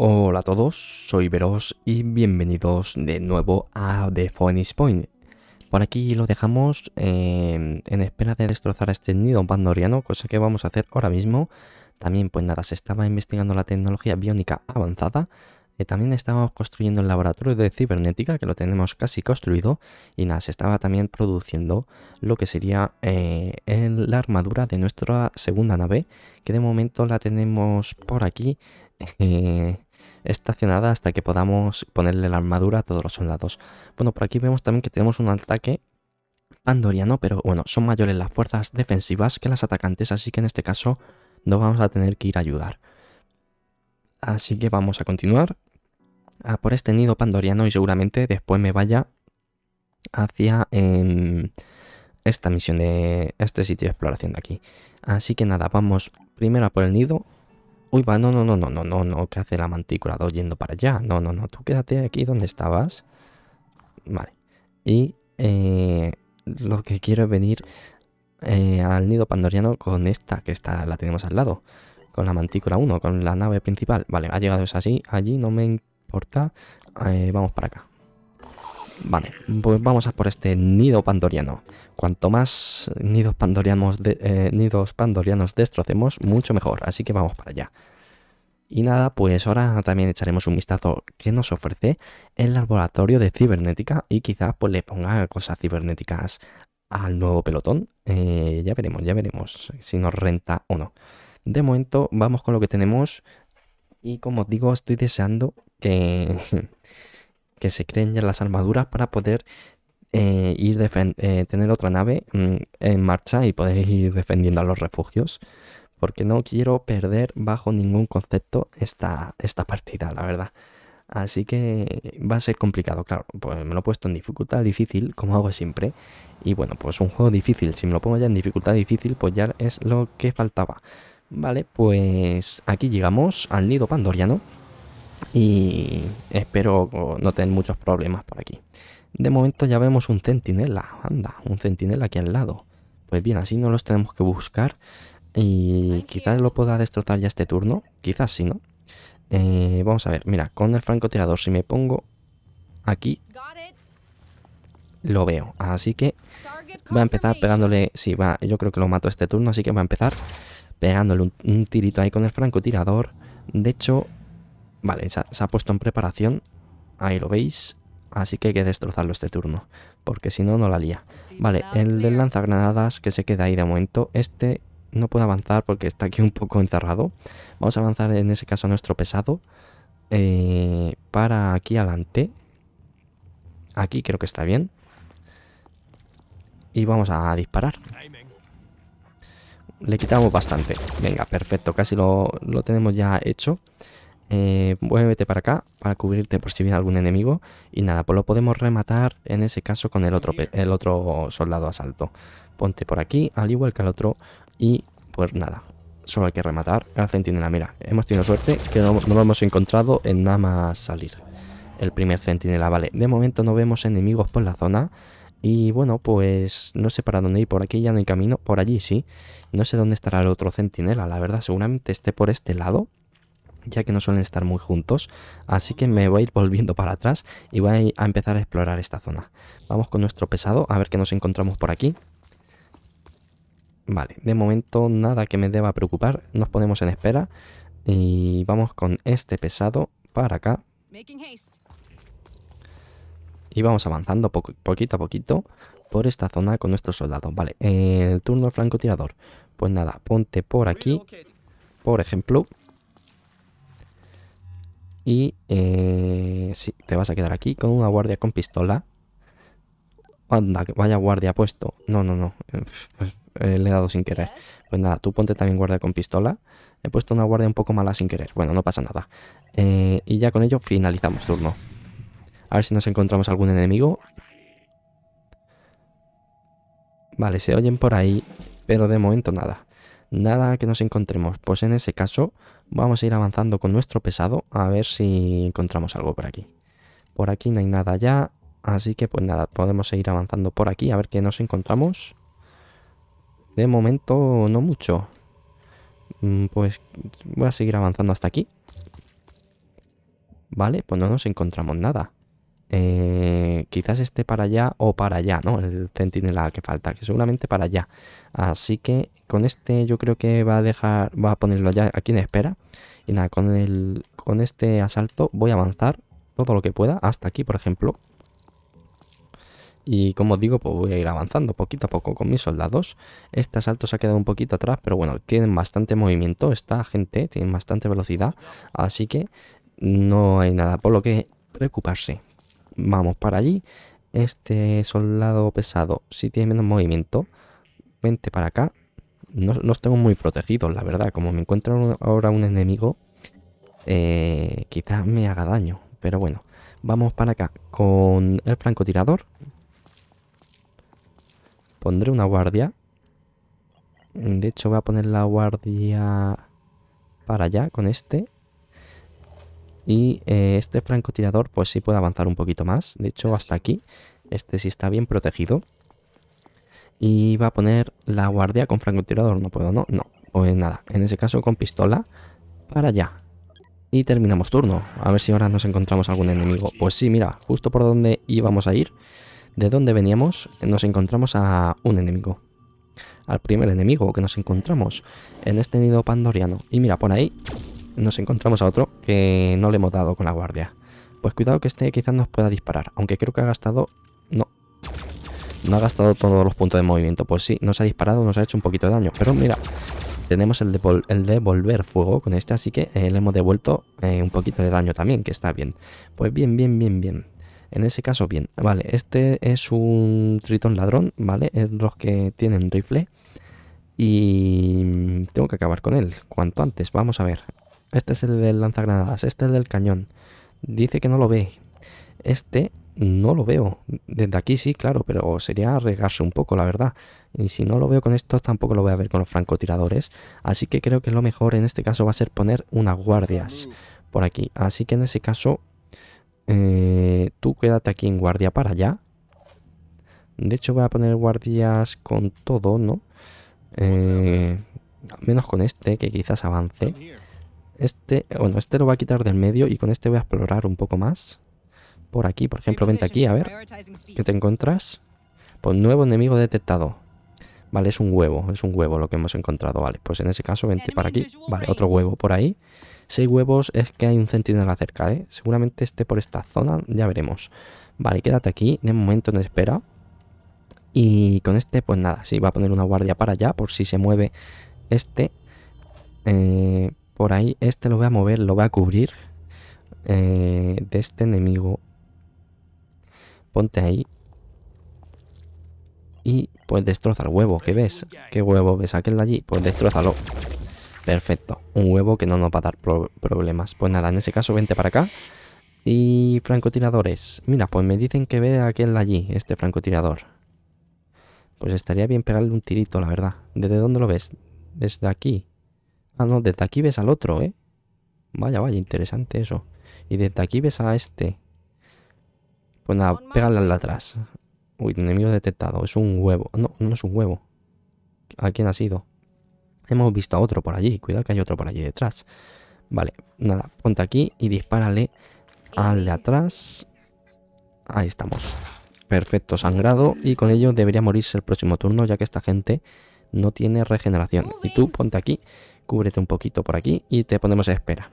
Hola a todos, soy Veros y bienvenidos de nuevo a The Phoenix Point. Por aquí lo dejamos em, en espera de destrozar este nido pandoriano, cosa que vamos a hacer ahora mismo. También, pues nada, se estaba investigando la tecnología biónica avanzada. Eh, también estábamos construyendo el laboratorio de cibernética, que lo tenemos casi construido. Y nada, se estaba también produciendo lo que sería eh, la armadura de nuestra segunda nave, que de momento la tenemos por aquí. Eh, estacionada hasta que podamos ponerle la armadura a todos los soldados. Bueno, por aquí vemos también que tenemos un ataque pandoriano, pero bueno, son mayores las fuerzas defensivas que las atacantes, así que en este caso no vamos a tener que ir a ayudar. Así que vamos a continuar por este nido pandoriano y seguramente después me vaya hacia em, esta misión de este sitio de exploración de aquí. Así que nada, vamos primero a por el nido Uy, va, no, no, no, no, no, no, no, ¿qué hace la mantícula, 2 yendo para allá? No, no, no, tú quédate aquí donde estabas. Vale. Y eh, lo que quiero es venir eh, al nido pandoriano con esta, que está la tenemos al lado. Con la mantícula 1, con la nave principal. Vale, ha llegado esa así. Allí no me importa. Eh, vamos para acá. Vale, pues vamos a por este nido pandoriano. Cuanto más nidos, pandorianos eh, nidos pandorianos destrocemos, mucho mejor. Así que vamos para allá. Y nada, pues ahora también echaremos un vistazo que nos ofrece el laboratorio de cibernética y quizás pues le ponga cosas cibernéticas al nuevo pelotón. Eh, ya veremos, ya veremos si nos renta o no. De momento vamos con lo que tenemos y como os digo estoy deseando que... que se creen ya las armaduras para poder eh, ir eh, tener otra nave mm, en marcha y poder ir defendiendo a los refugios. Porque no quiero perder bajo ningún concepto esta, esta partida, la verdad. Así que va a ser complicado, claro. Pues me lo he puesto en dificultad difícil, como hago siempre. Y bueno, pues un juego difícil. Si me lo pongo ya en dificultad difícil, pues ya es lo que faltaba. Vale, pues aquí llegamos al nido pandoriano y espero no tener muchos problemas por aquí. De momento ya vemos un centinela, anda, un centinela aquí al lado. Pues bien, así no los tenemos que buscar y quizás lo pueda destrozar ya este turno, quizás sí, ¿no? Eh, vamos a ver, mira, con el francotirador si me pongo aquí lo veo, así que va a empezar pegándole, sí, va, yo creo que lo mato este turno, así que va a empezar pegándole un tirito ahí con el francotirador. De hecho, Vale, se ha, puesto en preparación. Ahí lo veis. Así que hay que destrozarlo este turno, porque si no, no la lía. Vale, el del lanzagranadas que se queda ahí de momento. Este no puede avanzar porque está aquí un poco encerrado. Vamos a avanzar en ese caso a nuestro pesado. Eh, para aquí adelante. Aquí creo que está bien. Y vamos a disparar. Le quitamos bastante. Venga, perfecto. Casi lo, lo tenemos ya hecho eh, muévete pues para acá para cubrirte por si viene algún enemigo y nada, pues lo podemos rematar en ese caso con el otro, el otro soldado asalto. Ponte por aquí, al igual que al otro y pues nada, solo hay que rematar al centinela. Mira, hemos tenido suerte que no, no lo hemos encontrado en nada más salir. El primer centinela, vale. De momento no vemos enemigos por la zona. Y bueno, pues no sé para dónde ir. Por aquí ya no hay camino. Por allí sí. No sé dónde estará el otro centinela. La verdad, seguramente esté por este lado ya que no suelen estar muy juntos, así que me voy a ir volviendo para atrás y voy a empezar a explorar esta zona. Vamos con nuestro pesado, a ver qué nos encontramos por aquí. Vale, de momento nada que me deba preocupar, nos ponemos en espera y vamos con este pesado para acá. Y vamos avanzando poquito a poquito por esta zona con nuestros soldados. Vale, el turno francotirador. Pues nada, ponte por aquí, por ejemplo, y eh, sí, te vas a quedar aquí con una guardia con pistola. Anda, vaya guardia puesto. No, no, no. Pues, eh, le he dado sin querer. Pues nada, tú ponte también guardia con pistola. He puesto una guardia un poco mala sin querer. Bueno, no pasa nada. Eh, y ya con ello finalizamos turno. A ver si nos encontramos algún enemigo. Vale, se oyen por ahí, pero de momento nada nada que nos encontremos. Pues en ese caso vamos a ir avanzando con nuestro pesado a ver si encontramos algo por aquí. Por aquí no hay nada ya, así que pues nada, podemos seguir avanzando por aquí a ver qué nos encontramos. De momento no mucho. Mm, pues voy a seguir avanzando hasta aquí. Vale, pues no nos encontramos nada. Eh, quizás esté para allá o para allá, ¿no? El centinela que falta, que seguramente para allá. Así que con este yo creo que va a dejar, va a ponerlo ya aquí en espera. Y nada, con, el, con este asalto voy a avanzar todo lo que pueda, hasta aquí, por ejemplo. Y como digo, pues voy a ir avanzando poquito a poco con mis soldados. Este asalto se ha quedado un poquito atrás, pero bueno, tienen bastante movimiento esta gente, tienen bastante velocidad. Así que no hay nada por lo que preocuparse vamos para allí. Este soldado pesado, si tiene menos movimiento, vente para acá. No, estoy muy protegido, la verdad. Como me encuentro ahora un enemigo, eh, quizás me haga daño. Pero bueno, vamos para acá con el francotirador. Pondré una guardia. De hecho, voy a poner la guardia para allá con este. Y eh, este francotirador pues sí puede avanzar un poquito más. De hecho, hasta aquí. Este sí está bien protegido. Y va a poner la guardia con francotirador. No puedo, ¿no? No. Pues nada, en ese caso con pistola para allá. Y terminamos turno. A ver si ahora nos encontramos algún enemigo. Pues sí, mira, justo por donde íbamos a ir, de donde veníamos, nos encontramos a un enemigo. Al primer enemigo que nos encontramos en este nido pandoriano. Y mira, por ahí nos encontramos a otro que no le hemos dado con la guardia. Pues cuidado que este quizás nos pueda disparar, aunque creo que ha gastado... No, no ha gastado todos los puntos de movimiento. Pues sí, nos ha disparado, nos ha hecho un poquito de daño. Pero mira, tenemos el de, el volver fuego con este, así que eh, le hemos devuelto eh, un poquito de daño también, que está bien. Pues bien, bien, bien, bien. En ese caso, bien. Vale, este es un tritón ladrón, ¿vale? Es los que tienen rifle. Y tengo que acabar con él cuanto antes. Vamos a ver. Este es el del lanzagranadas, este es el del cañón. Dice que no lo ve. Este no lo veo. Desde aquí sí, claro, pero sería arriesgarse un poco, la verdad. Y si no lo veo con estos, tampoco lo voy a ver con los francotiradores. Así que creo que lo mejor en este caso va a ser poner unas guardias por aquí. Así que en ese caso, eh, tú quédate aquí en guardia para allá. De hecho, voy a poner guardias con todo, ¿no? Eh, menos con este, que quizás avance. Este, bueno, este lo voy a quitar del medio y con este voy a explorar un poco más. Por aquí, por ejemplo, vente aquí, a ver. ¿Qué te encuentras? Pues nuevo enemigo detectado. Vale, es un huevo, es un huevo lo que hemos encontrado. Vale, pues en ese caso vente para aquí. Vale, otro huevo por ahí. Seis huevos es que hay un centinela cerca, ¿eh? Seguramente esté por esta zona, ya veremos. Vale, quédate aquí, de momento en espera. Y con este, pues nada, sí, va a poner una guardia para allá por si se mueve este. Eh, por ahí. Este lo voy a mover, lo voy a cubrir eh, de este enemigo. Ponte ahí. Y pues destroza el huevo, ¿qué ves? ¿Qué huevo ves? Aquel de allí, pues destrozalo. Perfecto, un huevo que no nos va a dar problemas. Pues nada, en ese caso vente para acá. Y francotiradores. Mira, pues me dicen que ve aquel de allí, este francotirador. Pues estaría bien pegarle un tirito, la verdad. ¿Desde dónde lo ves? Desde aquí. Ah, no, desde aquí ves al otro, ¿eh? Vaya, vaya, interesante eso. Y desde aquí ves a este. Pues nada, pégale al atrás. Uy, enemigo detectado. Es un huevo. Ah, no, no es un huevo. ¿A quién ha sido? Hemos visto a otro por allí. Cuidado que hay otro por allí detrás. Vale, nada. Ponte aquí y dispárale al de atrás. Ahí estamos. Perfecto, sangrado. Y con ello debería morirse el próximo turno, ya que esta gente no tiene regeneración. Y tú ponte aquí cúbrete un poquito por aquí y te ponemos a espera.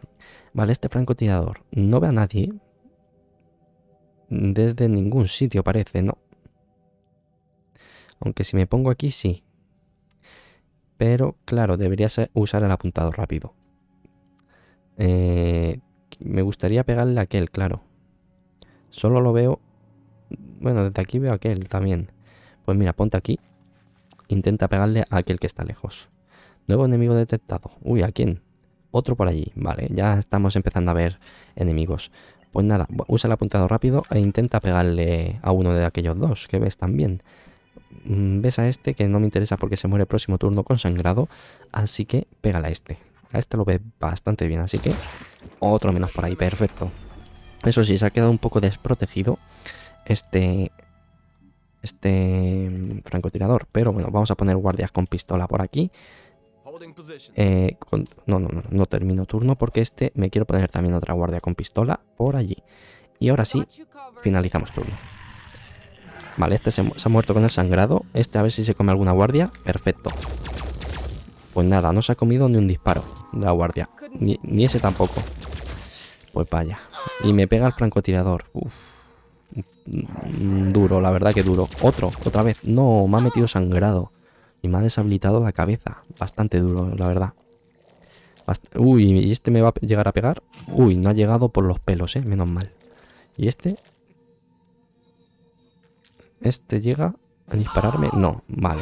Vale, este francotirador no ve a nadie. Desde ningún sitio parece, ¿no? Aunque si me pongo aquí, sí. Pero, claro, debería usar el apuntado rápido. Eh, me gustaría pegarle a aquel, claro. Solo lo veo... Bueno, desde aquí veo a aquel también. Pues mira, ponte aquí. Intenta pegarle a aquel que está lejos. Nuevo enemigo detectado. Uy, ¿a quién? Otro por allí. Vale, ya estamos empezando a ver enemigos. Pues nada, usa el apuntado rápido e intenta pegarle a uno de aquellos dos que ves también. Mm, ves a este que no me interesa porque se muere el próximo turno con sangrado, así que pégale a este. A este lo ve bastante bien, así que otro menos por ahí, perfecto. Eso sí, se ha quedado un poco desprotegido este, este francotirador, pero bueno, vamos a poner guardias con pistola por aquí. Eh, no, no, no, no termino turno porque este me quiero poner también otra guardia con pistola por allí. Y ahora sí, finalizamos turno. Vale, este se, ha muerto con el sangrado. Este a ver si se come alguna guardia. Perfecto. Pues nada, no se ha comido ni un disparo de la guardia. Ni, ese tampoco. Pues vaya. Y me pega el francotirador. Duro, la verdad que duro. Otro, otra vez. No, me ha metido sangrado. Y me ha deshabilitado la cabeza. Bastante duro, la verdad. Uy, ¿y este me va a llegar a pegar? Uy, no ha llegado por los pelos, ¿eh? Menos mal. ¿Y este? ¿Este llega a dispararme? No, vale.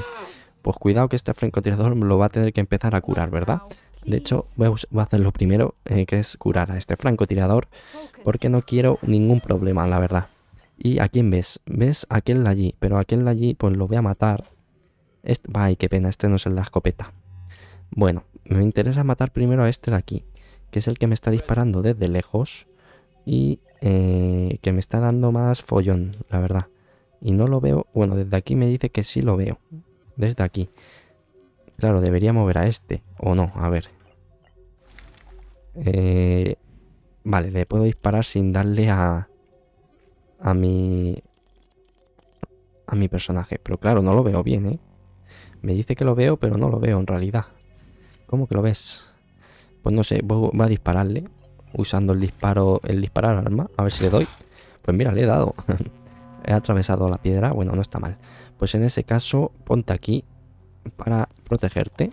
Pues cuidado que este francotirador lo va a tener que empezar a curar, ¿verdad? De hecho, voy a, hacer lo primero, eh, que es curar a este francotirador, porque no quiero ningún problema, la verdad. ¿Y a quién ves? Ves aquel de allí, pero aquel de allí pues lo voy a matar este, ay, qué pena, este no es el de la escopeta. Bueno, me interesa matar primero a este de aquí, que es el que me está disparando desde lejos y eh, que me está dando más follón, la verdad. Y no lo veo, bueno, desde aquí me dice que sí lo veo, desde aquí. Claro, debería mover a este, o no, a ver. Eh, vale, le puedo disparar sin darle a, a mi... A mi personaje, pero claro, no lo veo bien, ¿eh? Me dice que lo veo, pero no lo veo en realidad. ¿Cómo que lo ves? Pues no sé, voy a dispararle usando el disparo, el disparar arma. A ver si le doy. Pues mira, le he dado. he atravesado la piedra. Bueno, no está mal. Pues en ese caso, ponte aquí para protegerte.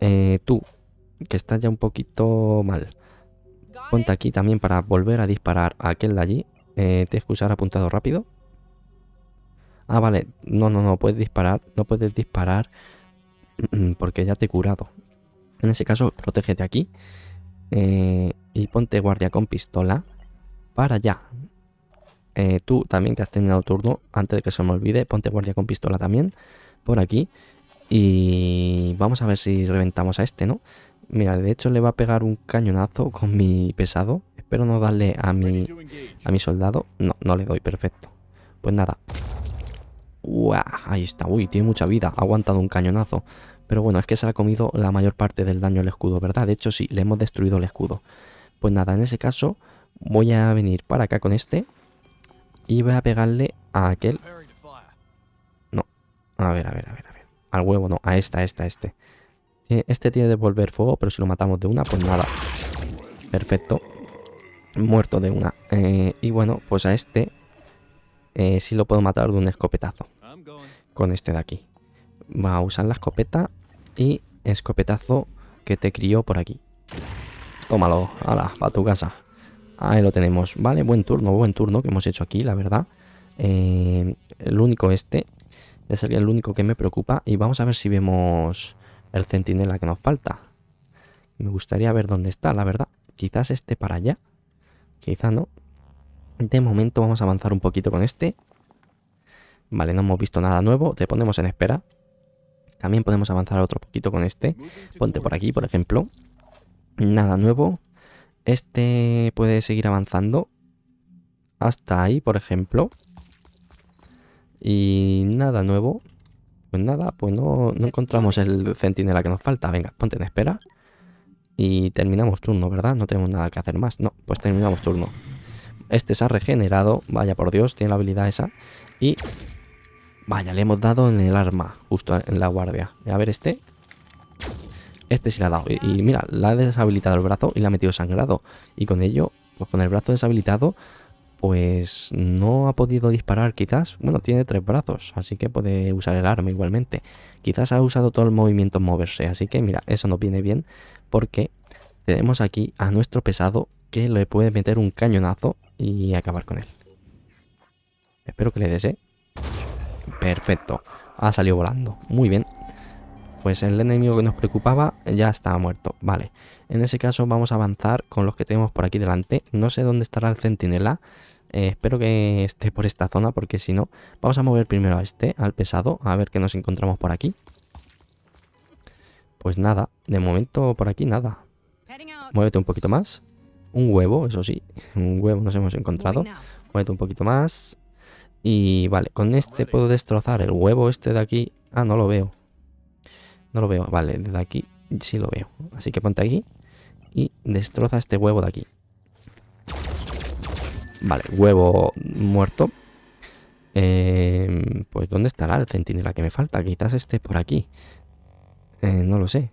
Eh, tú, que estás ya un poquito mal. Ponte aquí también para volver a disparar a aquel de allí. Eh, te tienes apuntado rápido. Ah, vale. No, no, no puedes disparar. No puedes disparar mm, mm, porque ya te he curado. En ese caso, protégete aquí. Eh, y ponte guardia con pistola. Para allá. Eh, tú también que has terminado turno, antes de que se me olvide, ponte guardia con pistola también. Por aquí. Y vamos a ver si reventamos a este, ¿no? Mira, de hecho le va a pegar un cañonazo con mi pesado. Espero no darle a mi, a mi soldado. No, no le doy, perfecto. Pues nada, ahí está. Uy, tiene mucha vida. Ha aguantado un cañonazo. Pero bueno, es que se ha comido la mayor parte del daño al escudo, ¿verdad? De hecho, sí, le hemos destruido el escudo. Pues nada, en ese caso voy a venir para acá con este. Y voy a pegarle a aquel. No. A ver, a ver, a ver, a ver. Al huevo, no. A esta, a esta, a este. Eh, este tiene que devolver fuego, pero si lo matamos de una, pues nada. Perfecto. Muerto de una. Eh, y bueno, pues a este eh, sí lo puedo matar de un escopetazo con este de aquí. Va a usar la escopeta y escopetazo que te crió por aquí. Tómalo, ala, para tu casa. Ahí lo tenemos, vale, buen turno, buen turno que hemos hecho aquí, la verdad. Eh, el único este, ya sería el único que me preocupa. Y vamos a ver si vemos el centinela que nos falta. Me gustaría ver dónde está, la verdad. Quizás este para allá, quizá no. De momento vamos a avanzar un poquito con este. Vale, no hemos visto nada nuevo, te ponemos en espera. También podemos avanzar otro poquito con este. Ponte por aquí, por ejemplo. Nada nuevo. Este puede seguir avanzando. Hasta ahí, por ejemplo. Y nada nuevo. Pues nada, pues no, encontramos el centinela que nos falta. Venga, ponte en espera. Y terminamos turno, ¿verdad? No tenemos nada que hacer más. No, pues terminamos turno. Este se ha regenerado. Vaya por Dios, tiene la habilidad esa. Y Vaya, le hemos dado en el arma, justo en la guardia. A ver este. Este sí le ha dado. Y, mira, le ha deshabilitado el brazo y le ha metido sangrado. Y con ello, pues con el brazo deshabilitado, pues no ha podido disparar quizás. Bueno, tiene tres brazos, así que puede usar el arma igualmente. Quizás ha usado todo el movimiento en moverse, así que mira, eso no viene bien porque tenemos aquí a nuestro pesado que le puede meter un cañonazo y acabar con él. Espero que le desee Perfecto. Ha salido volando. Muy bien. Pues el enemigo que nos preocupaba ya estaba muerto. Vale. En ese caso vamos a avanzar con los que tenemos por aquí delante. No sé dónde estará el centinela. Eh, espero que esté por esta zona porque si no... Vamos a mover primero a este, al pesado. A ver qué nos encontramos por aquí. Pues nada. De momento por aquí nada. Muévete un poquito más. Un huevo, eso sí. Un huevo nos hemos encontrado. Muévete un poquito más. Y vale, con este puedo destrozar el huevo este de aquí. Ah, no lo veo. No lo veo. Vale, desde aquí sí lo veo. Así que ponte aquí y destroza este huevo de aquí. Vale, huevo muerto. Em, pues ¿dónde estará el centinela que me falta? Quizás esté por aquí. Eh, no lo sé.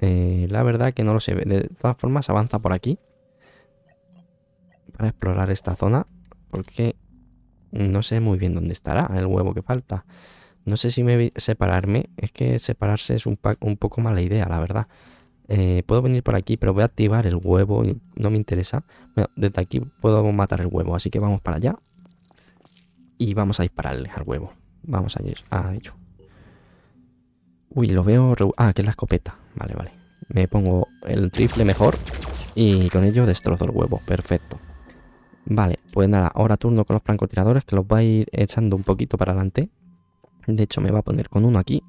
Eh, la verdad que no lo sé. De todas formas, avanza por aquí. Para explorar esta zona. Porque no sé muy bien dónde estará el huevo que falta. No sé si me separarme. Es que separarse es un, poco mala idea, la verdad. Eh, puedo venir por aquí, pero voy a activar el huevo y no me interesa. Bueno, desde aquí puedo matar el huevo, así que vamos para allá. Y vamos a dispararle al huevo. Vamos a ir a ah, ello. Uy, lo veo... Ah, que es la escopeta. Vale, vale. Me pongo el triple mejor y con ello destrozo el huevo. Perfecto. Vale, pues nada, ahora turno con los francotiradores que los va a ir echando un poquito para adelante. De hecho me va a poner con uno aquí.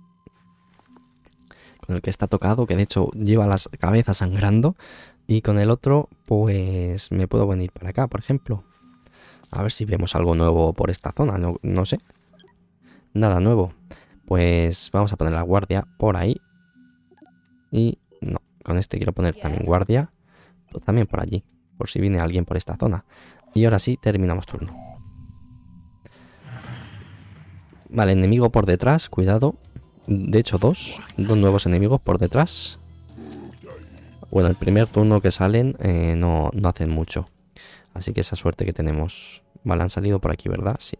Con el que está tocado, que de hecho lleva las cabezas sangrando. Y con el otro, pues me puedo venir para acá, por ejemplo. A ver si vemos algo nuevo por esta zona, no, no sé. Nada nuevo. Pues vamos a poner la guardia por ahí. Y no, con este quiero poner también guardia. Pues también por allí, por si viene alguien por esta zona. Y ahora sí, terminamos turno. Vale, enemigo por detrás, cuidado. De hecho, dos. Dos nuevos enemigos por detrás. Bueno, el primer turno que salen eh, no, hacen mucho. Así que esa suerte que tenemos. Vale, han salido por aquí, ¿verdad? Sí.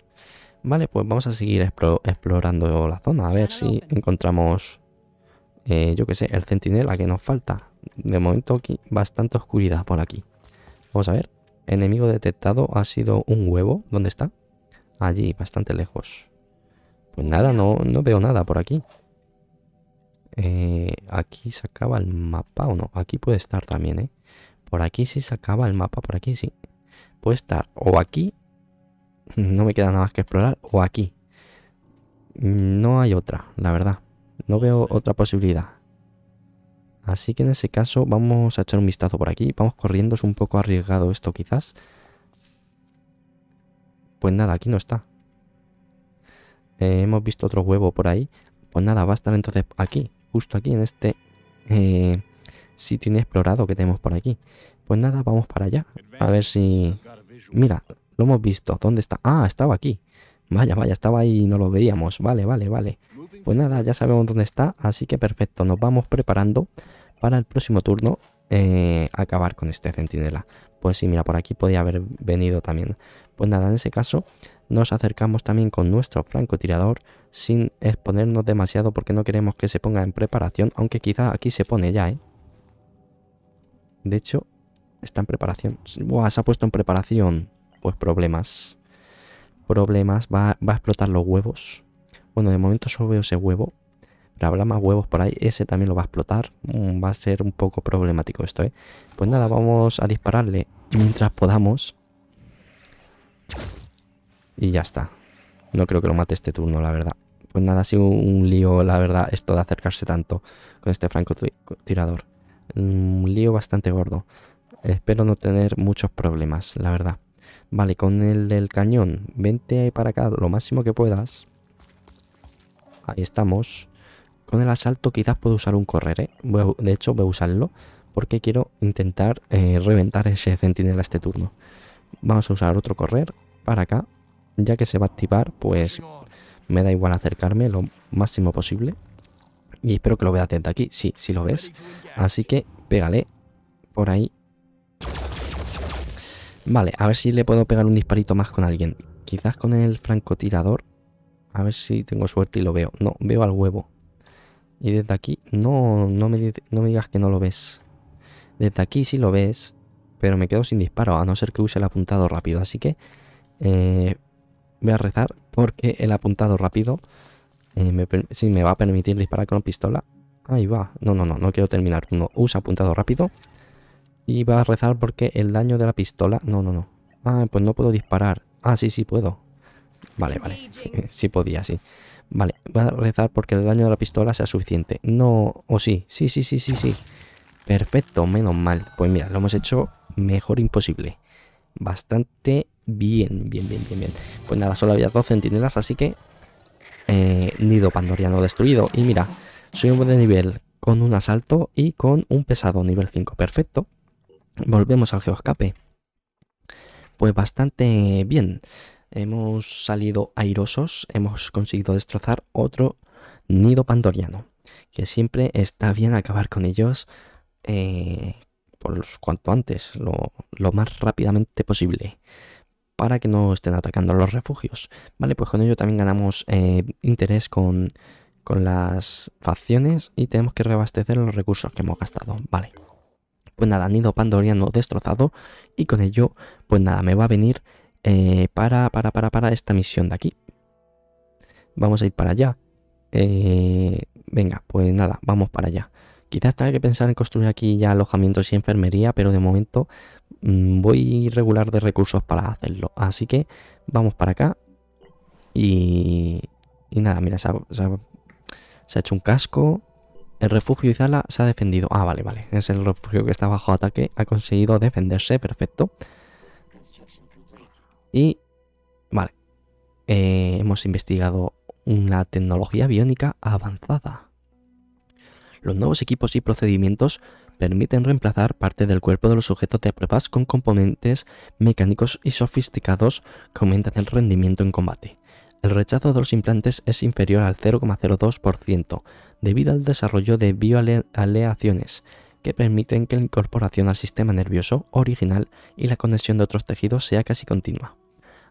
Vale, pues vamos a seguir explorando la zona. A ver si encontramos, eh, yo qué sé, el centinela que nos falta. De momento aquí, bastante oscuridad por aquí. Vamos a ver. Enemigo detectado ha sido un huevo. ¿Dónde está? Allí, bastante lejos. Pues nada, no, no veo nada por aquí. Eh, aquí se acaba el mapa o no. Aquí puede estar también, ¿eh? Por aquí sí se acaba el mapa, por aquí sí. Puede estar o aquí. No me queda nada más que explorar. O aquí. No hay otra, la verdad. No veo otra posibilidad. Así que en ese caso vamos a echar un vistazo por aquí. Vamos corriendo, es un poco arriesgado esto quizás. Pues nada, aquí no está. Eh, hemos visto otro huevo por ahí. Pues nada, va a estar entonces aquí, justo aquí en este eh, sitio inexplorado que tenemos por aquí. Pues nada, vamos para allá. A ver si... Mira, lo hemos visto. ¿Dónde está? Ah, estaba aquí. Vaya, vaya, estaba ahí y no lo veíamos. Vale, vale, vale. Pues nada, ya sabemos dónde está, así que perfecto. Nos vamos preparando para el próximo turno eh, acabar con este centinela. Pues sí, mira, por aquí podía haber venido también. Pues nada, en ese caso nos acercamos también con nuestro francotirador sin exponernos demasiado porque no queremos que se ponga en preparación, aunque quizá aquí se pone ya, ¿eh? De hecho, está en preparación. Buah, se ha puesto en preparación. Pues problemas problemas, va, a explotar los huevos. Bueno, de momento solo veo ese huevo, pero habrá más huevos por ahí. Ese también lo va a explotar. Mm, va a ser un poco problemático esto, ¿eh? Pues nada, vamos a dispararle mientras podamos. Y ya está. No creo que lo mate este turno, la verdad. Pues nada, ha sido un lío, la verdad, esto de acercarse tanto con este francotirador. Mm, un lío bastante gordo. Espero no tener muchos problemas, la verdad. Vale, con el del cañón, vente para acá lo máximo que puedas. Ahí estamos. Con el asalto quizás puedo usar un correr, ¿eh? de hecho, voy a usarlo porque quiero intentar eh, reventar ese centinela este turno. Vamos a usar otro correr para acá. Ya que se va a activar, pues me da igual acercarme lo máximo posible. Y espero que lo vea atento aquí. Sí, sí lo ves. Así que pégale por ahí Vale, a ver si le puedo pegar un disparito más con alguien. Quizás con el francotirador. A ver si tengo suerte y lo veo. No, veo al huevo. Y desde aquí, no, no me, digas que no lo ves. Desde aquí sí lo ves, pero me quedo sin disparo, a no ser que use el apuntado rápido. Así que eh, voy a rezar porque el apuntado rápido si eh, me, me va a permitir disparar con pistola. Ahí va. No, no, no, no quiero terminar. No, usa apuntado rápido. Y va a rezar porque el daño de la pistola... No, no, no. Ah, pues no puedo disparar. Ah, sí, sí puedo. Vale, vale. Sí podía, sí. Vale, va a rezar porque el daño de la pistola sea suficiente. No, o sí. Sí, sí, sí, sí, sí. Perfecto, menos mal. Pues mira, lo hemos hecho mejor imposible. Bastante bien, bien, bien, bien, bien. Pues nada, solo había dos centinelas, así que... Eh, nido pandoriano destruido. Y mira, soy un buen nivel con un asalto y con un pesado nivel 5. Perfecto volvemos al Geoscape, Pues bastante bien. Hemos salido airosos, hemos conseguido destrozar otro nido pandoriano. Que siempre está bien acabar con ellos eh, por cuanto antes, lo, más rápidamente posible para que no estén atacando los refugios. Vale, pues con ello también ganamos eh, interés con las facciones y tenemos que reabastecer los recursos que hemos gastado. Vale pues nada, nido pandoriano destrozado y con ello, pues nada, me va a venir eh, para, para, para, esta misión de aquí. Vamos a ir para allá. Eh, venga, pues nada, vamos para allá. Quizás tenga que pensar en construir aquí ya alojamientos y enfermería, pero de momento mm, voy regular de recursos para hacerlo. Así que vamos para acá. Y, y nada, mira, se ha, hecho un casco. El refugio Izala se ha defendido. Ah, vale, vale. Es el refugio que está bajo ataque. Ha conseguido defenderse, perfecto. Y... Vale. Eh, hemos investigado una tecnología biónica avanzada. Los nuevos equipos y procedimientos permiten reemplazar parte del cuerpo de los sujetos de pruebas con componentes mecánicos y sofisticados que aumentan el rendimiento en combate. El rechazo de los implantes es inferior al 0,02% debido al desarrollo de bioaleaciones que permiten que la incorporación al sistema nervioso original y la conexión de otros tejidos sea casi continua.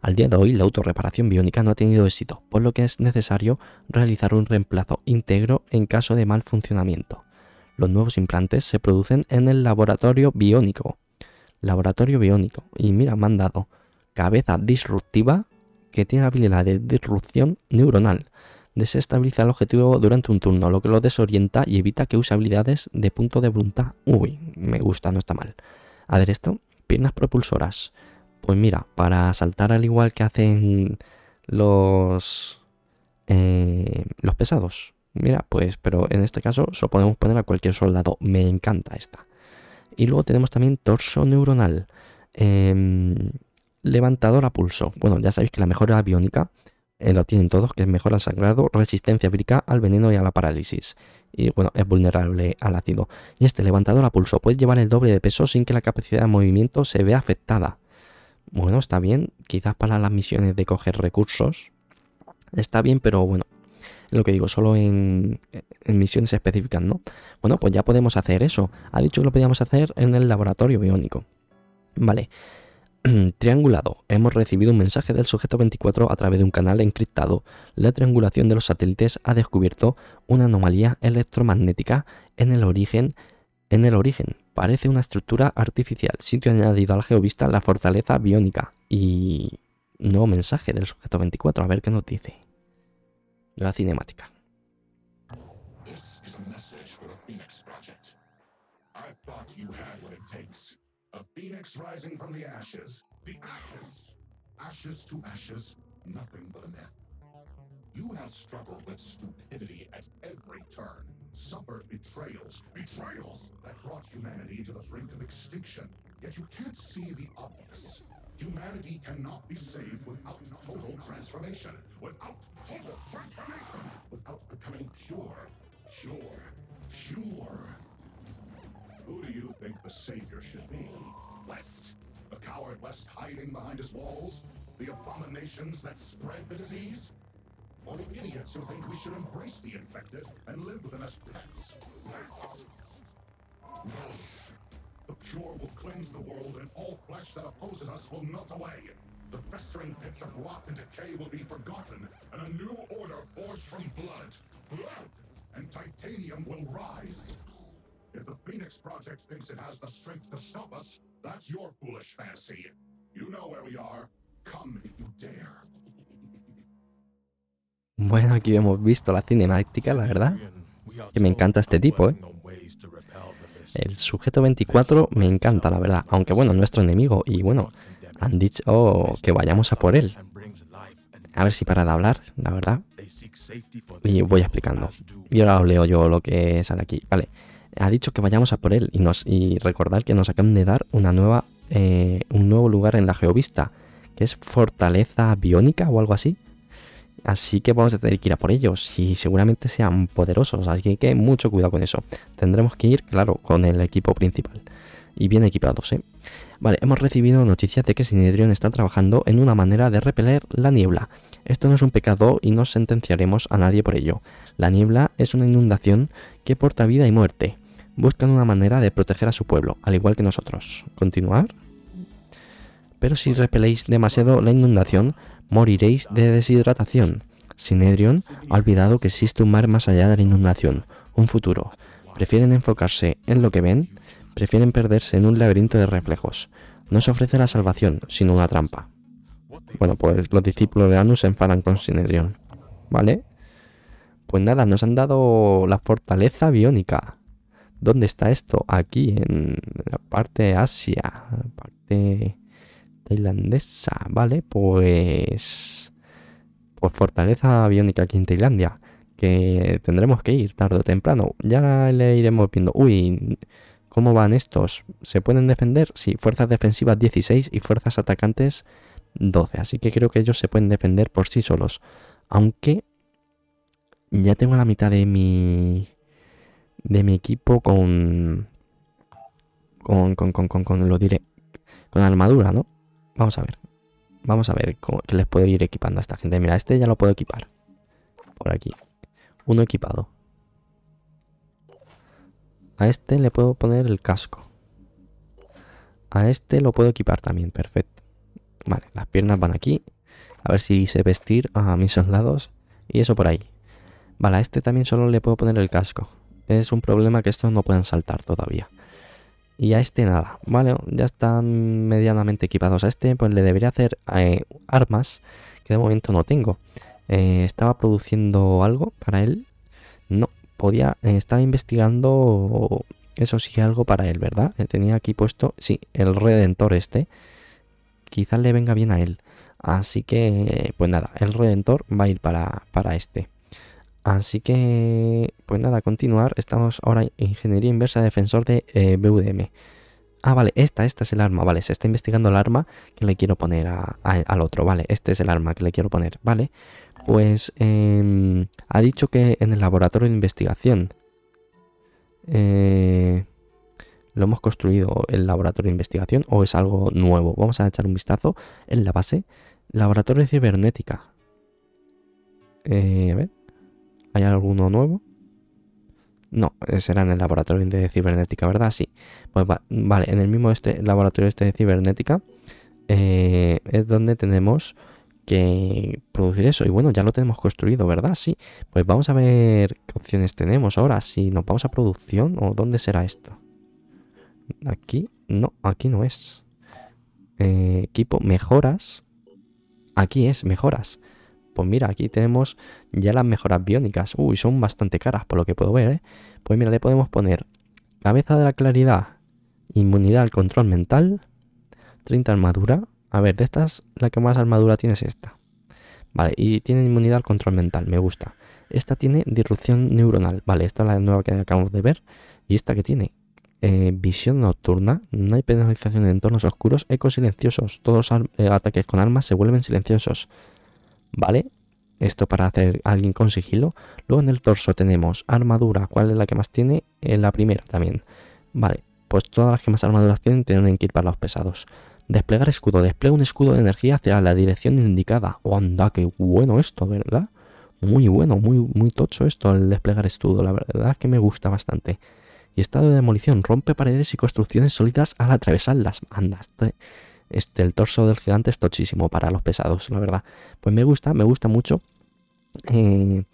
Al día de hoy, la autorreparación biónica no ha tenido éxito, por lo que es necesario realizar un reemplazo íntegro en caso de mal funcionamiento. Los nuevos implantes se producen en el laboratorio biónico. Laboratorio biónico. Y mira, me han dado cabeza disruptiva que tiene habilidad de disrupción neuronal. Desestabiliza el objetivo durante un turno, lo que lo desorienta y evita que use habilidades de punto de voluntad. Uy, me gusta, no está mal. A ver esto, piernas propulsoras. Pues mira, para saltar al igual que hacen los, eh, los pesados. Mira, pues, pero en este caso solo podemos poner a cualquier soldado. Me encanta esta. Y luego tenemos también torso neuronal. Em, Levantador a pulso. Bueno, ya sabéis que la mejora biónica eh, lo tienen todos, que es mejor al sangrado, resistencia vírica al veneno y a la parálisis. Y bueno, es vulnerable al ácido. Y este levantador a pulso puede llevar el doble de peso sin que la capacidad de movimiento se vea afectada. Bueno, está bien, quizás para las misiones de coger recursos. Está bien, pero bueno, lo que digo, solo en, misiones específicas, ¿no? Bueno, pues ya podemos hacer eso. Ha dicho que lo podíamos hacer en el laboratorio biónico. Vale. Triangulado. Hemos recibido un mensaje del sujeto 24 a través de un canal encriptado. La triangulación de los satélites ha descubierto una anomalía electromagnética en el origen. En el origen parece una estructura artificial. Sitio añadido a la geovista la fortaleza biónica. Y nuevo mensaje del sujeto 24. A ver qué nos dice. la cinemática. Phoenix rising from the ashes. The ashes. Ashes to ashes, nothing but a myth. You have struggled with stupidity at every turn, suffered betrayals, betrayals that brought humanity to the brink of extinction. Yet you can't see the obvious. Humanity cannot be saved without total transformation. Without total transformation! savior should be. West. The coward West hiding behind his walls? The abominations that spread the disease? Or the idiots who think we should embrace the infected and live with them as pets? No. The cure will cleanse the world and all flesh that opposes us will melt away. The festering pits of rot and decay will be forgotten, and a new order forged from blood, blood, and titanium will rise. Bueno, aquí hemos visto la cinemática, la verdad. Que me encanta este tipo, ¿eh? El sujeto 24 me encanta, la verdad. Aunque bueno, nuestro enemigo. Y bueno, han dicho que vayamos a por él. A ver si para de hablar, la verdad. Y voy explicando. Y ahora os leo yo lo que sale aquí. Vale ha dicho que vayamos a por él y, nos, recordar que nos acaban de dar eh, un nuevo lugar en la geovista, que es Fortaleza Biónica o algo así. Así que vamos a tener que ir a por ellos y seguramente sean poderosos, así que mucho cuidado con eso. Tendremos que ir, claro, con el equipo principal. Y bien equipados, ¿eh? Vale, hemos recibido noticias de que Sinedrion está trabajando en una manera de repeler la niebla. Esto no es un pecado y no sentenciaremos a nadie por ello. La niebla es una inundación que porta vida y muerte buscan una manera de proteger a su pueblo, al igual que nosotros. Continuar. Pero si repeléis demasiado la inundación, moriréis de deshidratación. Sinedrion ha olvidado que existe un mar más allá de la inundación, un futuro. Prefieren enfocarse en lo que ven, prefieren perderse en un laberinto de reflejos. No se ofrece la salvación, sino una trampa. Bueno, pues los discípulos de Anu se enfadan con Sinedrion. ¿Vale? Pues nada, nos han dado la fortaleza biónica. ¿Dónde está esto? Aquí, en la parte de Asia, parte tailandesa, ¿vale? Pues... Pues fortaleza aviónica aquí en Tailandia, que tendremos que ir tarde o temprano. Ya le iremos viendo. Uy, ¿cómo van estos? ¿Se pueden defender? Sí, fuerzas defensivas 16 y fuerzas atacantes 12. Así que creo que ellos se pueden defender por sí solos. Aunque ya tengo la mitad de mi de mi equipo con, con, con, con, con lo diré, con armadura, ¿no? Vamos a ver. Vamos a ver cómo, les puedo ir equipando a esta gente. Mira, este ya lo puedo equipar. Por aquí. Uno equipado. A este le puedo poner el casco. A este lo puedo equipar también, perfecto. Vale, las piernas van aquí. A ver si dice vestir a mis soldados. Y eso por ahí. Vale, a este también solo le puedo poner el casco es un problema que estos no puedan saltar todavía. Y a este nada, ¿vale? Ya están medianamente equipados. A este pues le debería hacer eh, armas que de momento no tengo. Eh, estaba produciendo algo para él. No, podía, eh, estaba investigando, eso sí, algo para él, ¿verdad? Tenía aquí puesto, sí, el Redentor este. Quizás le venga bien a él. Así que, pues nada, el Redentor va a ir para, para este. Así que, pues nada, continuar. Estamos ahora en ingeniería inversa defensor de eh, Ah, vale, esta, esta es el arma, vale, se está investigando el arma que le quiero poner al otro, vale, este es el arma que le quiero poner, vale. Pues em, ha dicho que en el laboratorio de investigación. Eh, ¿Lo hemos construido el laboratorio de investigación o es algo nuevo? Vamos a echar un vistazo en la base. Laboratorio de cibernética. Eh, a ver, ¿Hay alguno nuevo? No, eh, será en el laboratorio de cibernética, ¿verdad? Sí. Pues vale, en el mismo este laboratorio este de cibernética eh, es donde tenemos que producir eso. Y bueno, ya lo tenemos construido, ¿verdad? Sí. Pues vamos a ver qué opciones tenemos ahora. Si nos vamos a producción o dónde será esto. Aquí, no, aquí no es. Eh, equipo, mejoras. Aquí es, mejoras. Pues mira, aquí tenemos ya las mejoras biónicas. Uy, son bastante caras por lo que puedo ver, ¿eh? Pues mira, le podemos poner cabeza de la claridad, inmunidad al control mental, 30 armadura. A ver, de estas, la que más armadura tiene es esta. Vale, y tiene inmunidad al control mental, me gusta. Esta tiene disrupción neuronal. Vale, esta es la nueva que acabamos de ver. Y esta que tiene eh, visión nocturna, no hay penalización en entornos oscuros, ecos silenciosos, todos los eh, ataques con armas se vuelven silenciosos. ¿vale? Esto para hacer alguien con sigilo. Luego en el torso tenemos armadura. ¿Cuál es la que más tiene? En la primera también. Vale, pues todas las que más armaduras tienen tienen que ir para los pesados. Desplegar escudo. Desplega un escudo de energía hacia la dirección indicada. ¡Oh, anda, qué bueno esto, ¿verdad? Muy bueno, muy, muy tocho esto el desplegar escudo. La verdad es que me gusta bastante. Y estado de demolición. Rompe paredes y construcciones sólidas al atravesarlas. Anda, este este, el torso del gigante es tochísimo para los pesados, la verdad. Pues me gusta, me gusta mucho. Eh,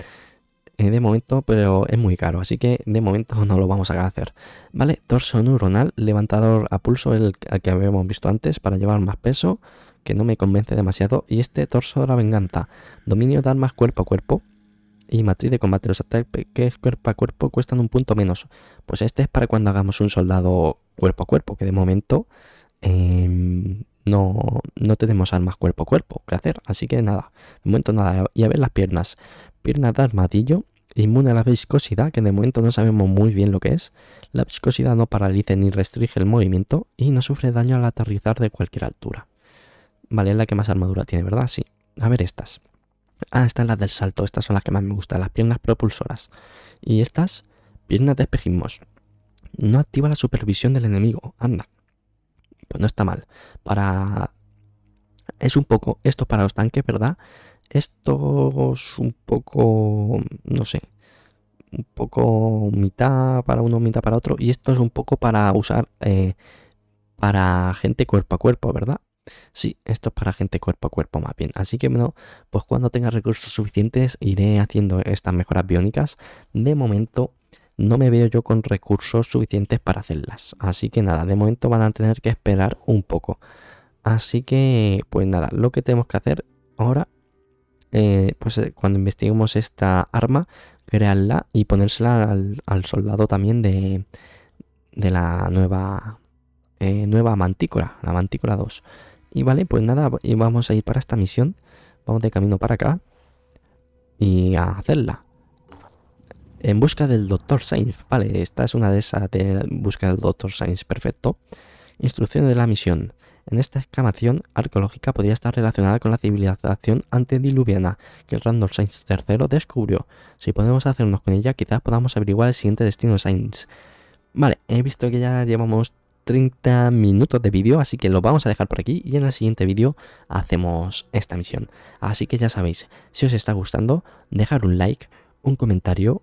eh, de momento, pero es muy caro, así que de momento no lo vamos a hacer. Vale, torso neuronal, levantador a pulso, el, que habíamos visto antes, para llevar más peso, que no me convence demasiado. Y este torso de la venganza, dominio de armas cuerpo a cuerpo, y matriz de combate. Los ataques cuerpo a cuerpo cuestan un punto menos. Pues este es para cuando hagamos un soldado cuerpo a cuerpo, que de momento eh, no, tenemos armas cuerpo a cuerpo que hacer. Así que nada, de momento nada. Y a ver las piernas. Piernas de armadillo, inmune a la viscosidad, que de momento no sabemos muy bien lo que es. La viscosidad no paraliza ni restringe el movimiento y no sufre daño al aterrizar de cualquier altura. Vale, es la que más armadura tiene, ¿verdad? Sí. A ver estas. Ah, estas las del salto, estas son las que más me gustan, las piernas propulsoras. Y estas, piernas de espejismos. No activa la supervisión del enemigo, anda. Pues no está mal. Para. Es un poco. Esto para los tanques, ¿verdad? Esto es un poco. No sé. Un poco mitad para uno, mitad para otro. Y esto es un poco para usar. Eh, para gente cuerpo a cuerpo, ¿verdad? Sí, esto es para gente cuerpo a cuerpo más bien. Así que bueno, pues cuando tenga recursos suficientes iré haciendo estas mejoras biónicas. De momento no me veo yo con recursos suficientes para hacerlas. Así que nada, de momento van a tener que esperar un poco. Así que, pues nada, lo que tenemos que hacer ahora, eh, pues eh, cuando investiguemos esta arma, crearla y ponérsela al, soldado también de, la nueva, eh, nueva mantícora, la mantícora 2. Y vale, pues nada, y vamos a ir para esta misión. Vamos de camino para acá y a hacerla. En busca del Dr. Sainz. Vale, esta es una de esas de en busca del Dr. Sainz. Perfecto. Instrucciones de la misión. En esta excavación arqueológica podría estar relacionada con la civilización antediluviana que Randall Sainz III descubrió. Si podemos hacernos con ella, quizás podamos averiguar el siguiente destino de Sainz. Vale, he visto que ya llevamos 30 minutos de vídeo, así que lo vamos a dejar por aquí y en el siguiente vídeo hacemos esta misión. Así que ya sabéis, si os está gustando, dejar un like, un comentario,